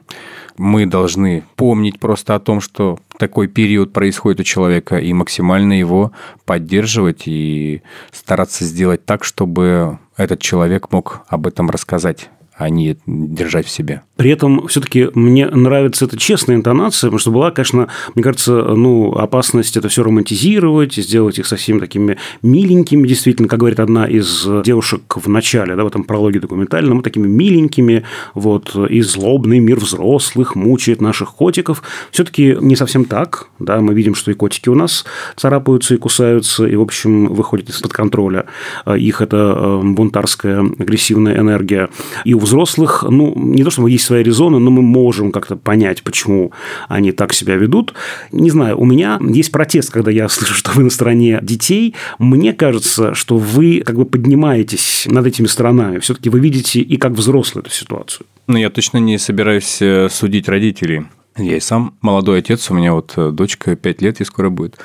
мы должны помнить просто о том, что такой период происходит у человека, и максимально его поддерживать и стараться сделать так, чтобы этот человек мог об этом рассказать а не держать в себе. При этом все-таки мне нравится эта честная интонация, потому что была, конечно, мне кажется, ну, опасность это все романтизировать, сделать их совсем такими миленькими, действительно, как говорит одна из девушек в начале, да, в этом прологе документальном, такими миленькими, вот, и злобный мир взрослых мучает наших котиков. Все-таки не совсем так, да, мы видим, что и котики у нас царапаются и кусаются, и, в общем, выходят из-под контроля э, их это э, бунтарская агрессивная энергия. И у взрослых, ну, не то чтобы есть свои резоны, но мы можем как-то понять, почему они так себя ведут. Не знаю, у меня есть протест, когда я слышу, что вы на стороне детей. Мне кажется, что вы как бы поднимаетесь над этими сторонами. Все-таки вы видите и как взрослый эту ситуацию. Ну, я точно не собираюсь э, судить родителей. Я и сам молодой отец, у меня вот э, дочка 5 лет, и скоро будет.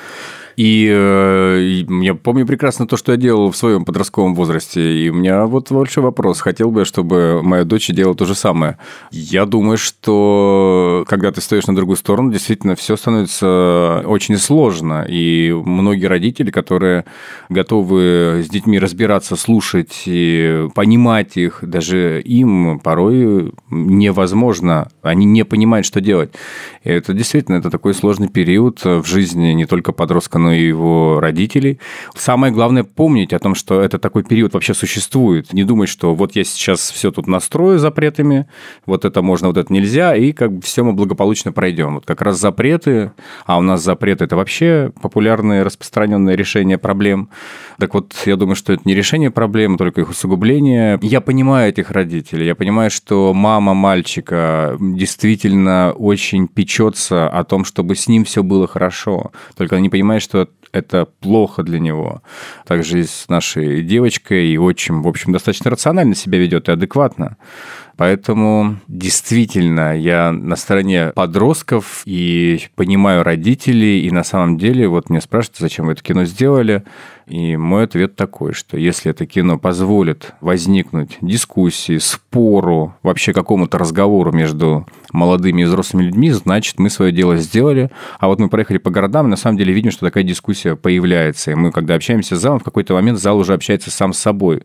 И, э, и я помню прекрасно то, что я делал в своем подростковом возрасте. И у меня вот большой вопрос. Хотел бы, чтобы моя дочь делала то же самое. Я думаю, что когда ты стоишь на другую сторону, действительно все становится очень сложно. И многие родители, которые готовы с детьми разбираться, слушать и понимать их, даже им порой невозможно. Они не понимают, что делать. И это действительно это такой сложный период в жизни не только подростка, но но и его родителей. Самое главное помнить о том, что это такой период вообще существует. Не думать, что вот я сейчас все тут настрою запретами, вот это можно, вот это нельзя, и как бы все мы благополучно пройдем. Вот как раз запреты, а у нас запреты – это вообще популярное распространенное решение проблем. Так вот, я думаю, что это не решение проблем, только их усугубление. Я понимаю этих родителей, я понимаю, что мама мальчика действительно очень печется о том, чтобы с ним все было хорошо. Только она не понимает, что это плохо для него. Также и с нашей девочкой, и отчим, в общем, достаточно рационально себя ведет и адекватно. Поэтому действительно я на стороне подростков и понимаю родителей, и на самом деле вот мне спрашивают, зачем вы это кино сделали, и мой ответ такой, что если это кино позволит возникнуть дискуссии, спору, вообще какому-то разговору между молодыми и взрослыми людьми, значит, мы свое дело сделали. А вот мы проехали по городам, и на самом деле видим, что такая дискуссия появляется. И мы, когда общаемся с залом, в какой-то момент зал уже общается сам с собой.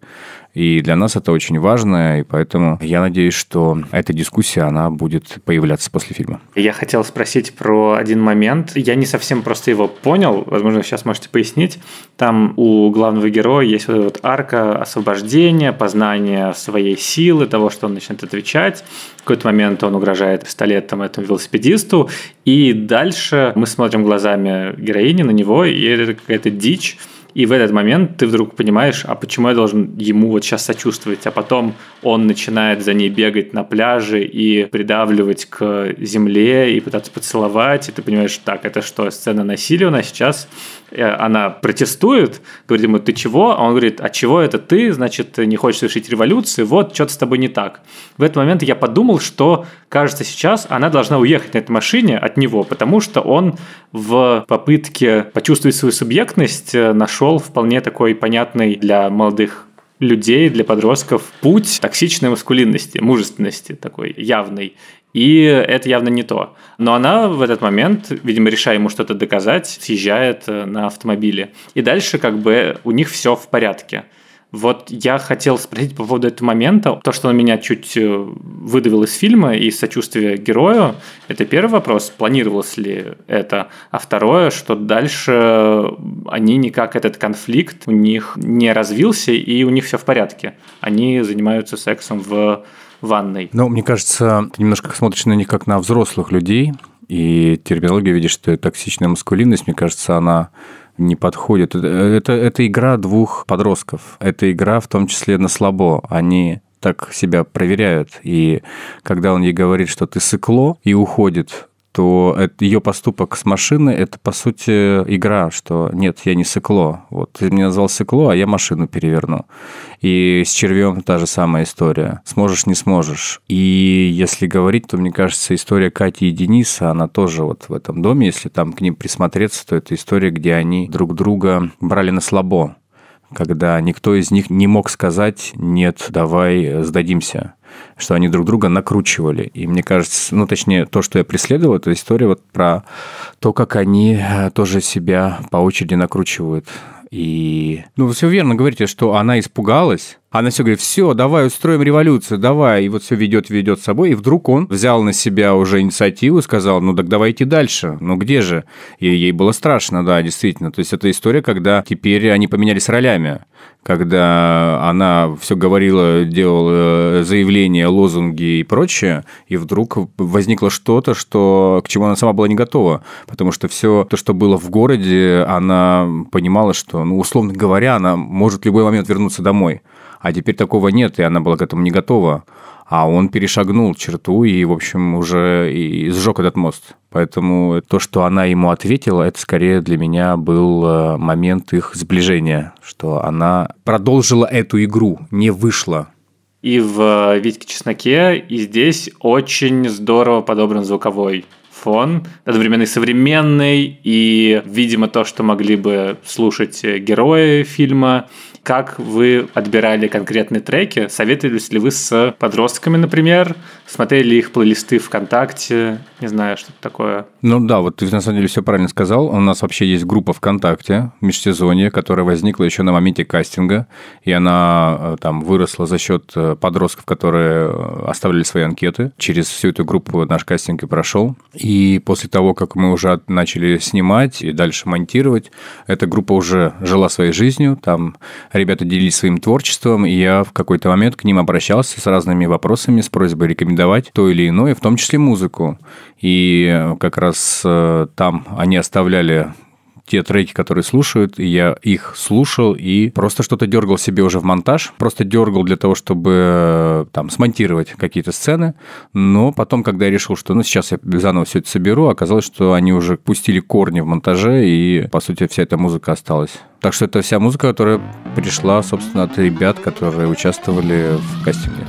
И для нас это очень важно, и поэтому я надеюсь, надеюсь, что эта дискуссия, она будет появляться после фильма. Я хотел спросить про один момент. Я не совсем просто его понял. Возможно, сейчас можете пояснить. Там у главного героя есть вот эта вот арка освобождения, познания своей силы, того, что он начинает отвечать. В какой-то момент он угрожает пистолетом этому велосипедисту. И дальше мы смотрим глазами героини на него, и это какая-то дичь и в этот момент ты вдруг понимаешь, а почему я должен ему вот сейчас сочувствовать, а потом он начинает за ней бегать на пляже и придавливать к земле и пытаться поцеловать, и ты понимаешь, так, это что, сцена насилия у нас сейчас? Она протестует, говорит ему, ты чего? А он говорит, а чего это ты? Значит, не хочешь совершить революцию, вот, что-то с тобой не так. В этот момент я подумал, что, кажется, сейчас она должна уехать на этой машине от него, потому что он в попытке почувствовать свою субъектность э, нашел нашел вполне такой понятный для молодых людей, для подростков путь токсичной маскулинности, мужественности такой явной. И это явно не то. Но она в этот момент, видимо, решая ему что-то доказать, съезжает э, на автомобиле. И дальше как бы у них все в порядке. Вот я хотел спросить по поводу этого момента. То, что на меня чуть э, выдавил из фильма и сочувствие герою, это первый вопрос, планировалось ли это. А второе, что дальше э, они никак этот конфликт у них не развился и у них все в порядке. Они занимаются сексом в ванной. Ну, мне кажется, ты немножко смотришь на них как на взрослых людей, и терминология, видишь, что токсичная маскулинность, мне кажется, она не подходит. Э, это, это игра двух подростков. Это игра в том числе на слабо. Они так себя проверяют. И когда он ей говорит, что ты сыкло, и уходит, то это, ее поступок с машины – это, по сути, игра, что нет, я не сыкло. Вот ты меня назвал сыкло, а я машину переверну. И с червем та же самая история. Сможешь, не сможешь. И если говорить, то, мне кажется, история Кати и Дениса, она тоже вот в этом доме, если там к ним присмотреться, то это история, где они друг друга брали на слабо когда никто из них не мог сказать «нет, давай сдадимся» что они друг друга накручивали. И мне кажется, ну, точнее, то, что я преследовал, это история вот про то, как они э, тоже себя по очереди накручивают. И, ну, вы все верно говорите, что она испугалась, она все говорит, все, давай, устроим революцию, давай. И вот все ведет, ведет с собой. И вдруг он взял на себя уже инициативу, сказал, ну так давайте дальше. Ну где же? И ей было страшно, да, действительно. То есть это история, когда теперь они поменялись ролями. Когда она все говорила, делала э, заявления, лозунги и прочее, и вдруг возникло что-то, что, к чему она сама была не готова. Потому что все то, что было в городе, она понимала, что, ну, условно говоря, она может в любой момент вернуться домой. А теперь такого нет, и она была к этому не готова. А он перешагнул черту и, в общем, уже и сжег этот мост. Поэтому то, что она ему ответила, это скорее для меня был э, момент их сближения, что она продолжила эту игру, не вышла и в э, «Витьке Чесноке», и здесь очень здорово подобран звуковой фон, одновременно и современный, и, видимо, то, что могли бы слушать э, герои фильма, как вы отбирали конкретные треки? Советовались ли вы с подростками, например? Смотрели их плейлисты ВКонтакте? Не знаю, что-то такое. Ну да, вот ты на самом деле все правильно сказал. У нас вообще есть группа ВКонтакте, межсезонье, которая возникла еще на моменте кастинга. И она э, там выросла за счет э, подростков, которые э, оставляли свои анкеты. Через всю эту группу наш кастинг и прошел. И после того, как мы уже начали снимать и дальше монтировать, эта группа уже жила своей жизнью. Там Ребята делились своим творчеством, и я в какой-то момент к ним обращался с разными вопросами, с просьбой рекомендовать то или иное, в том числе музыку. И э, как раз э, там они оставляли те треки, которые слушают, и я их слушал и просто что-то дергал себе уже в монтаж, просто дергал для того, чтобы э, там смонтировать какие-то сцены, но потом, когда я решил, что ну сейчас я заново все это соберу, оказалось, что они уже пустили корни в монтаже, и по сути вся эта музыка осталась. Так что это вся музыка, которая пришла, собственно, от ребят, которые участвовали в кастинге.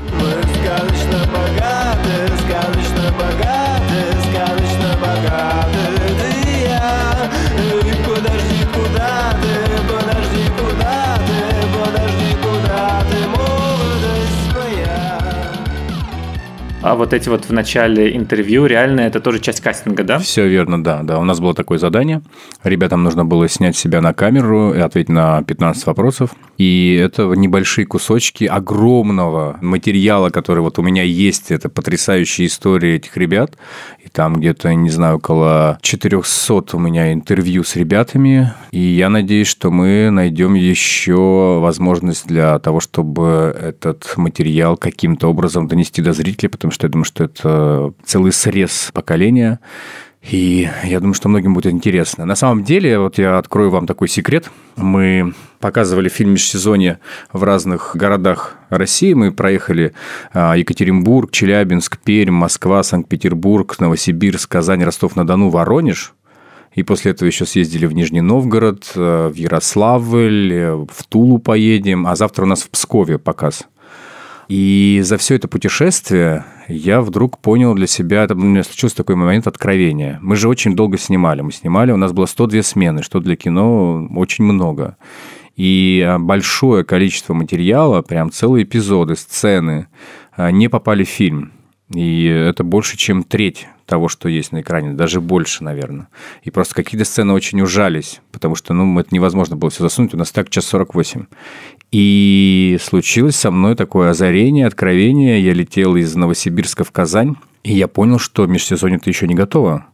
а вот эти вот в начале интервью, реально это тоже часть кастинга, да? Все верно, да, да. У нас было такое задание. Ребятам нужно было снять себя на камеру и ответить на 15 вопросов. И это небольшие кусочки огромного материала, который вот у меня есть. Это потрясающие истории этих ребят. И там где-то, не знаю, около 400 у меня интервью с ребятами. И я надеюсь, что мы найдем еще возможность для того, чтобы этот материал каким-то образом донести до зрителей, потому что я думаю, что это целый срез поколения, и я думаю, что многим будет интересно. На самом деле, вот я открою вам такой секрет. Мы показывали фильм в «Межсезонье» в разных городах России. Мы проехали а, Екатеринбург, Челябинск, Пермь, Москва, Санкт-Петербург, Новосибирск, Казань, Ростов-на-Дону, Воронеж. И после этого еще съездили в Нижний Новгород, э, в Ярославль, э, в Тулу поедем. А завтра у нас в Пскове показ. И за все это путешествие я вдруг понял для себя, это у меня случился такой момент откровения. Мы же очень долго снимали. Мы снимали, у нас было 102 смены, что для кино очень много. И а, большое количество материала, прям целые эпизоды, сцены, а, не попали в фильм. И это больше, чем треть того, что есть на экране, даже больше, наверное. И просто какие-то сцены очень ужались, потому что, ну, это невозможно было все засунуть, у нас так час 48. И случилось со мной такое озарение, откровение. Я летел из Новосибирска в Казань, и я понял, что межсезонье-то еще не готово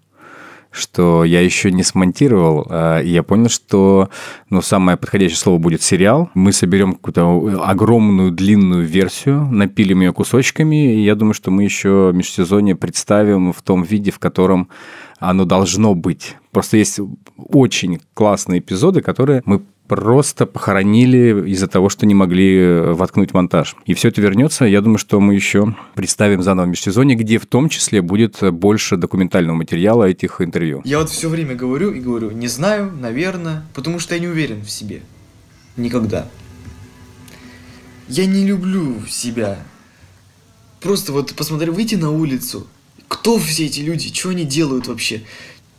что я еще не смонтировал, а, и я понял, что ну, самое подходящее слово будет сериал. Мы соберем какую-то огромную длинную версию, напилим ее кусочками, и я думаю, что мы еще в межсезонье представим в том виде, в котором оно должно быть. Просто есть очень классные эпизоды, которые мы просто похоронили из-за того, что не могли э, воткнуть монтаж. И все это вернется. Я думаю, что мы еще представим заново в межсезонье, где в том числе будет э, больше документального материала этих интервью. Я вот все время говорю и говорю, не знаю, наверное, потому что я не уверен в себе. Никогда. Я не люблю себя. Просто вот посмотри, выйти на улицу. Кто все эти люди? Что они делают вообще?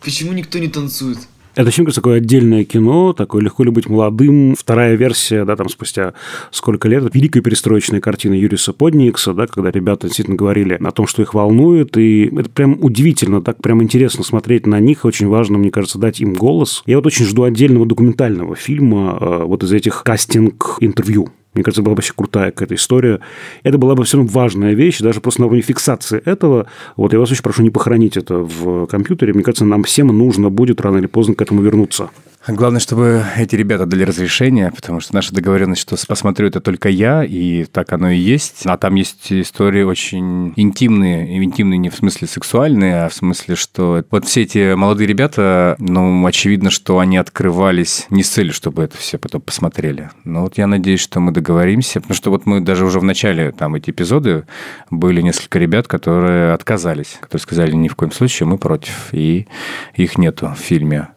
Почему никто не танцует? Это чем кажется, такое отдельное кино, такое «Легко ли быть молодым», вторая версия, да, там спустя сколько лет, великой перестроечной картины Юриса Подникса, да, когда ребята действительно говорили о том, что их волнует, и это прям удивительно, так прям интересно смотреть на них, очень важно, мне кажется, дать им голос. Я вот очень жду отдельного документального фильма э, вот из этих кастинг-интервью. Мне кажется, была бы вообще крутая какая-то история. Это была бы все равно важная вещь, даже просто на уровне фиксации этого. Вот я вас очень прошу не похоронить это в компьютере. Мне кажется, нам всем нужно будет рано или поздно к этому вернуться. Главное, чтобы эти ребята дали разрешение, потому что наша договоренность, что посмотрю это только я, и так оно и есть. А там есть истории очень интимные, и интимные не в смысле сексуальные, а в смысле, что вот все эти молодые ребята, ну, очевидно, что они открывались не с целью, чтобы это все потом посмотрели. Но вот я надеюсь, что мы договоримся договоримся. Потому что вот мы даже уже в начале там эти эпизоды были несколько ребят, которые отказались, которые сказали, ни в коем случае мы против. И их нету в фильме.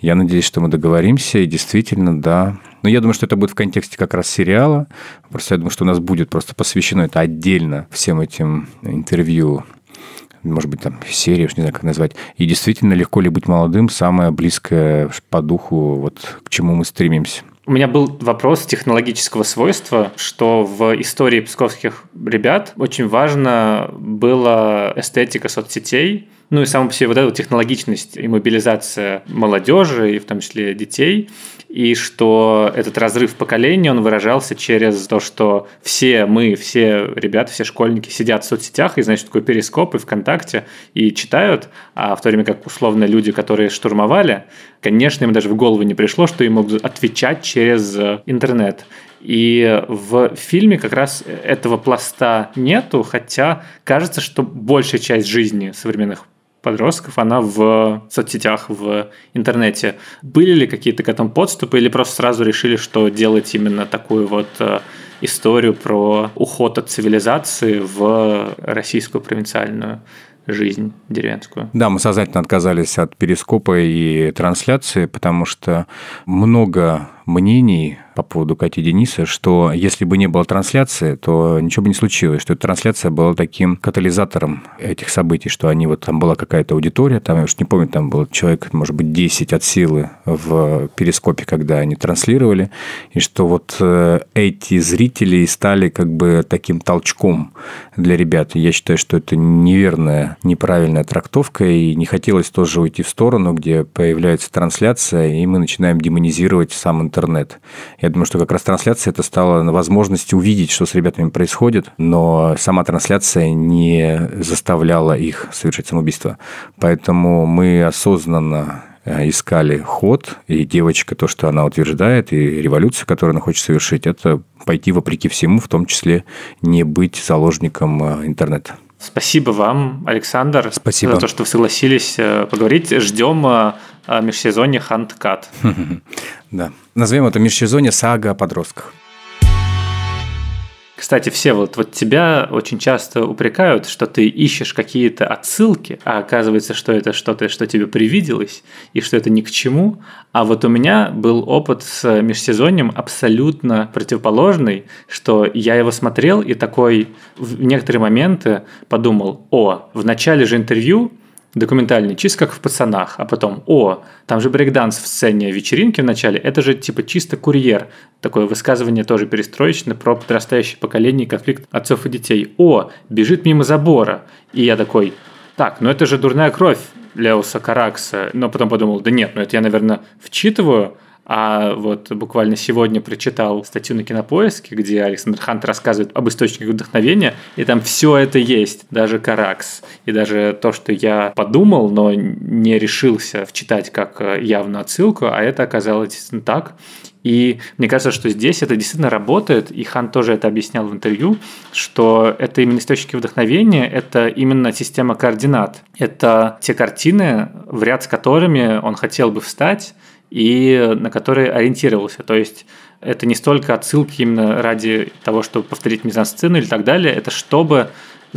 Я надеюсь, что мы договоримся, и действительно, да. Но я думаю, что это будет в контексте как раз сериала. Просто я думаю, что у нас будет просто посвящено это отдельно всем этим интервью может быть, там серия, уж не знаю, как назвать. И действительно, легко ли быть молодым, самое близкое по духу, вот к чему мы стремимся. У меня был вопрос технологического свойства, что в истории псковских ребят очень важно была эстетика соцсетей, ну и сам по себе вот эта технологичность и мобилизация молодежи, и в том числе детей – и что этот разрыв поколений, он выражался через то, что все мы, все ребята, все школьники сидят в соцсетях, и, значит, такой перископ и ВКонтакте, и читают, а в то время как, условно, люди, которые штурмовали, конечно, им даже в голову не пришло, что им могут отвечать через э, интернет. И в фильме как раз этого пласта нету, хотя кажется, что большая часть жизни современных подростков, она в соцсетях, в интернете. Были ли какие-то к этому подступы или просто сразу решили, что делать именно такую вот э, историю про уход от цивилизации в российскую провинциальную жизнь деревенскую. Да, мы сознательно отказались от перископа и трансляции, потому что много мнений по поводу Кати Дениса, что если бы не было трансляции, то ничего бы не случилось, что эта трансляция была таким катализатором этих событий, что они вот там была какая-то аудитория, там, я уж не помню, там был человек, может быть, 10 от силы в перископе, когда они транслировали, и что вот э, эти зрители стали как бы таким толчком для ребят. Я считаю, что это неверная, неправильная трактовка, и не хотелось тоже уйти в сторону, где появляется трансляция, и мы начинаем демонизировать сам интернет интернет. Я думаю, что как раз трансляция это стала возможностью увидеть, что с ребятами происходит, но сама трансляция не заставляла их совершать самоубийство. Поэтому мы осознанно э, искали ход, и девочка, то, что она утверждает, и революция, которую она хочет совершить, это пойти вопреки всему, в том числе не быть заложником э, интернета. Спасибо вам, Александр, Спасибо. за то, что вы согласились э, поговорить. Ждем межсезонье Хант Ханткат. Да назовем это межсезонье сага о подростках. Кстати, все вот, вот тебя очень часто упрекают, что ты ищешь какие-то отсылки, а оказывается, что это что-то, что тебе привиделось, и что это ни к чему. А вот у меня был опыт с межсезоньем абсолютно противоположный, что я его смотрел и такой в некоторые моменты подумал, о, в начале же интервью документальный, чисто как в «Пацанах», а потом «О, там же брейкданс в сцене вечеринки в начале, это же типа чисто курьер». Такое высказывание тоже перестроечное про подрастающее поколение и конфликт отцов и детей. «О, бежит мимо забора». И я такой «Так, ну это же дурная кровь». Леоса Каракса, но потом подумал, да нет, ну это я, наверное, вчитываю, а вот буквально сегодня прочитал статью на Кинопоиске, где Александр Хант рассказывает об источниках вдохновения, и там все это есть, даже Каракс. И даже то, что я подумал, но не решился вчитать как э, явную отсылку, а это оказалось так. И мне кажется, что здесь это действительно работает, и Хан тоже это объяснял в интервью, что это именно источники вдохновения, это именно система координат. Это те картины, в ряд с которыми он хотел бы встать, и на которые ориентировался. То есть это не столько отсылки именно ради того, чтобы повторить мизансцену или так далее, это чтобы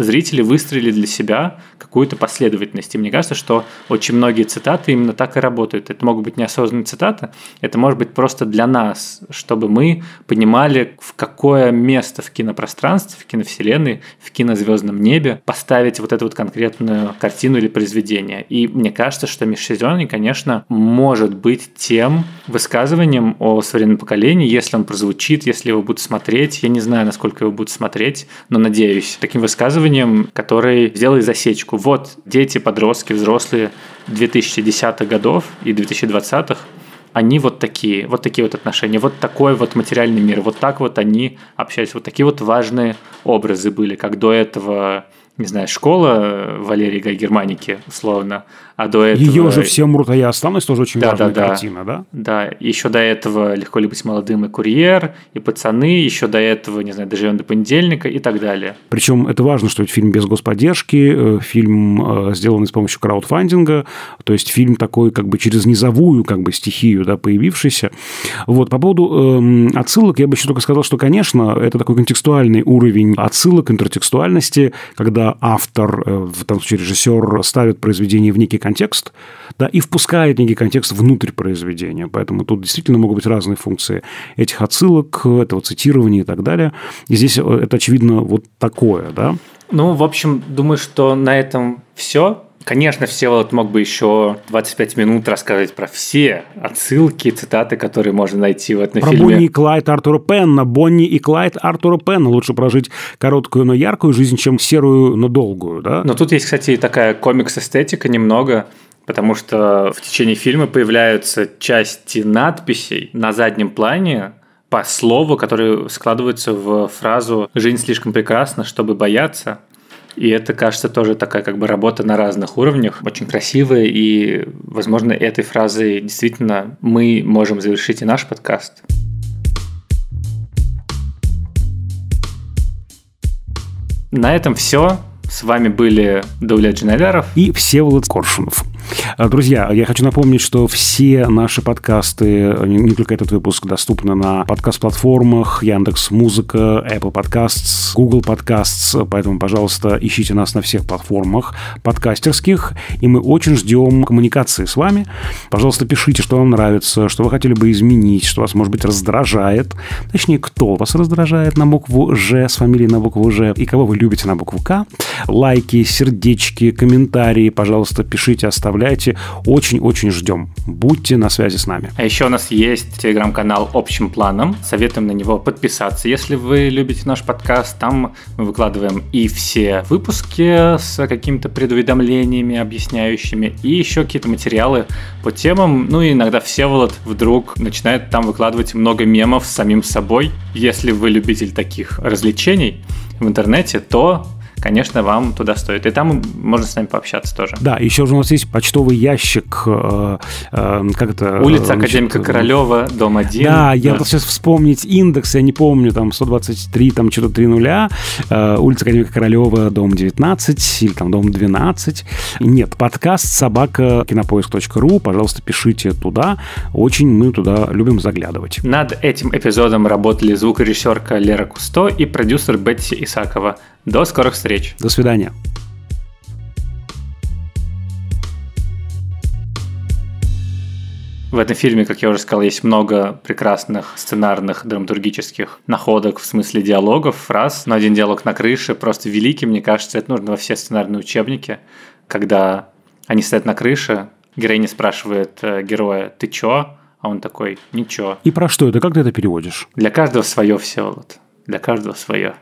зрители выстроили для себя какую-то последовательность. И мне кажется, что очень многие цитаты именно так и работают. Это могут быть неосознанные цитаты, это может быть просто для нас, чтобы мы понимали, в какое место в кинопространстве, в киновселенной, в кинозвездном небе поставить вот эту вот конкретную картину или произведение. И мне кажется, что Межсезонье, конечно, может быть тем высказыванием о современном поколении, если он прозвучит, если его будут смотреть. Я не знаю, насколько его будут смотреть, но надеюсь, таким высказыванием исследованием, который сделали засечку. Вот дети, подростки, взрослые 2010-х годов и 2020-х, они вот такие, вот такие вот отношения, вот такой вот материальный мир, вот так вот они общались, вот такие вот важные образы были, как до этого не знаю, школа Валерии Гай Германики, условно, а до этого... Ее уже все мрут, а я останусь, тоже очень да, важная да, да. да? Да, еще до этого «Легко ли быть молодым» и «Курьер», и «Пацаны», еще до этого, не знаю, «Доживем до понедельника» и так далее. Причем это важно, что это фильм без господдержки, э, фильм, э, сделанный с помощью краудфандинга, то есть фильм такой как бы через низовую как бы стихию, да, появившийся. Вот, по поводу эм, отсылок я бы еще только сказал, что, конечно, это такой контекстуальный уровень отсылок, интертекстуальности, когда автор, э, в том случае режиссер, ставит произведение в некий контекст, да, и впускает некий контекст внутрь произведения. Поэтому тут действительно могут быть разные функции этих отсылок, этого цитирования и так далее. И здесь э, это, очевидно, вот такое, да. Ну, в общем, думаю, что на этом все. Конечно, все вот мог бы еще 25 минут рассказать про все отсылки, цитаты, которые можно найти в этом про фильме. Про Бонни и Клайд Артура Пенна. Бонни и Клайд Артура Пенна. Лучше прожить короткую, но яркую жизнь, чем серую, но долгую, да? Но тут есть, кстати, такая комикс-эстетика немного потому что в течение фильма появляются части надписей на заднем плане по слову, которые складываются в фразу «Жизнь слишком прекрасна, чтобы бояться». И это, кажется, тоже такая как бы работа на разных уровнях, очень красивая, и, возможно, этой фразой действительно мы можем завершить и наш подкаст. На этом все. С вами были Давля Джинайдаров и Всеволод Коршунов. А, друзья, я хочу напомнить, что все наши подкасты, э, не только этот выпуск, доступны на подкаст-платформах Яндекс Музыка, Apple Podcasts, Google Podcasts, поэтому, пожалуйста, ищите нас на всех платформах подкастерских, и мы очень ждем коммуникации с вами. Пожалуйста, пишите, что вам нравится, что вы хотели бы изменить, что вас, может быть, раздражает, точнее, кто вас раздражает на букву «Ж» с фамилией на букву «Ж» и кого вы любите на букву «К». Лайки, сердечки, комментарии, пожалуйста, пишите, оставляйте отправляйте. Очень-очень ждем. Будьте на связи с нами. А еще у нас есть телеграм-канал «Общим планом». Советуем на него подписаться, если вы любите наш подкаст. Там мы выкладываем и все выпуски с какими-то предуведомлениями, объясняющими, и еще какие-то материалы по темам. Ну и иногда Всеволод вдруг начинает там выкладывать много мемов с самим собой. Если вы любитель таких развлечений в интернете, то конечно, вам туда стоит. И там можно с нами пообщаться тоже. Да, еще же у нас есть почтовый ящик, э, э, как это... Улица значит, Академика Королева, дом 1. Да, да. я сейчас вспомнить индекс, я не помню, там 123, там что-то 3 нуля, э, улица Академика Королева, дом 19 или там дом 12. Нет, подкаст собака кинопоиск.ру, пожалуйста, пишите туда, очень мы туда любим заглядывать. Над этим эпизодом работали звукорежиссерка Лера Кусто и продюсер Бетси Исакова. До скорых встреч. До свидания. В этом фильме, как я уже сказал, есть много прекрасных сценарных драматургических находок в смысле диалогов, фраз. Но один диалог на крыше просто великий, мне кажется, это нужно во все сценарные учебники, когда они стоят на крыше, героиня спрашивает э, героя «ты чё?», а он такой «ничего». И про что это? Как ты это переводишь? Для каждого свое, вот. Для каждого свое.